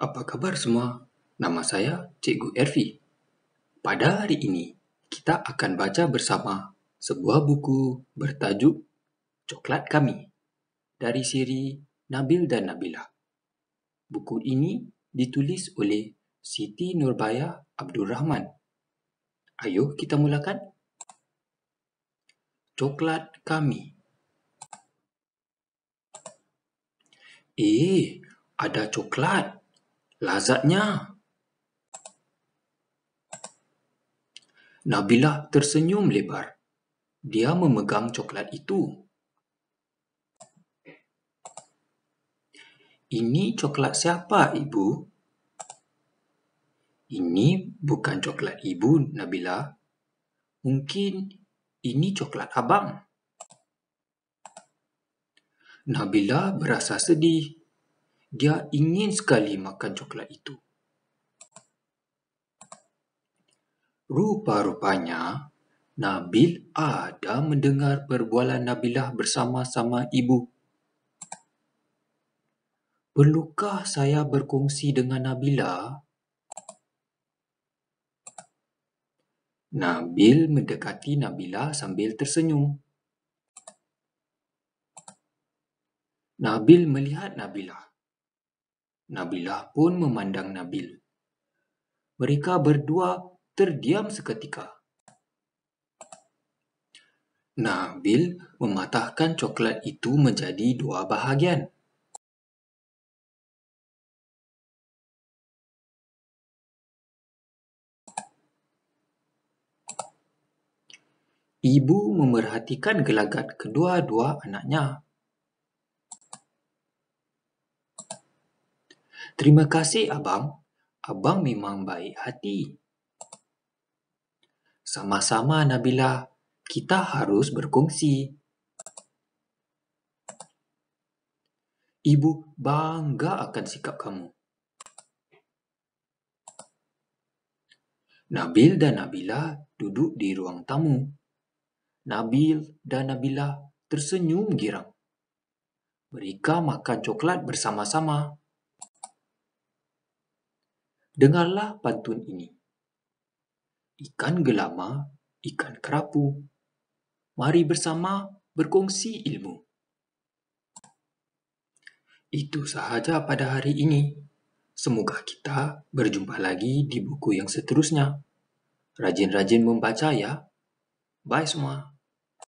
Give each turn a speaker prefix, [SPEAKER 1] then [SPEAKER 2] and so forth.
[SPEAKER 1] Apa kabar semua? Nama saya Cikgu Ervi. Pada hari ini, kita akan baca bersama sebuah buku bertajuk Coklat Kami dari siri Nabil dan Nabila. Buku ini ditulis oleh Siti Nurbaya Abdul Rahman. Ayo kita mulakan. Coklat Kami Eh, ada Coklat lazatnya. Nabilah tersenyum lebar. Dia memegang coklat itu. Ini coklat siapa, Ibu? Ini bukan coklat Ibu, Nabila. Mungkin ini coklat Abang. Nabila berasa sedih dia ingin sekali makan coklat itu. Rupa-rupanya, Nabil ada mendengar perbualan Nabilah bersama-sama ibu. Perlukah saya berkongsi dengan Nabila? Nabil mendekati Nabila sambil tersenyum. Nabil melihat Nabila. Nabilah pun memandang Nabil. Mereka berdua terdiam seketika. Nabil mematahkan coklat itu menjadi dua bahagian. Ibu memerhatikan gelagat kedua-dua anaknya Terima kasih abang. Abang memang baik hati. Sama-sama Nabila, kita harus berkongsi. Ibu bangga akan sikap kamu. Nabil dan Nabila duduk di ruang tamu. Nabil dan Nabila tersenyum girang. Mereka makan coklat bersama-sama. Dengarlah pantun ini. Ikan gelama, ikan kerapu. Mari bersama berkongsi ilmu. Itu sahaja pada hari ini. Semoga kita berjumpa lagi di buku yang seterusnya. Rajin-rajin membaca ya. Bye semua.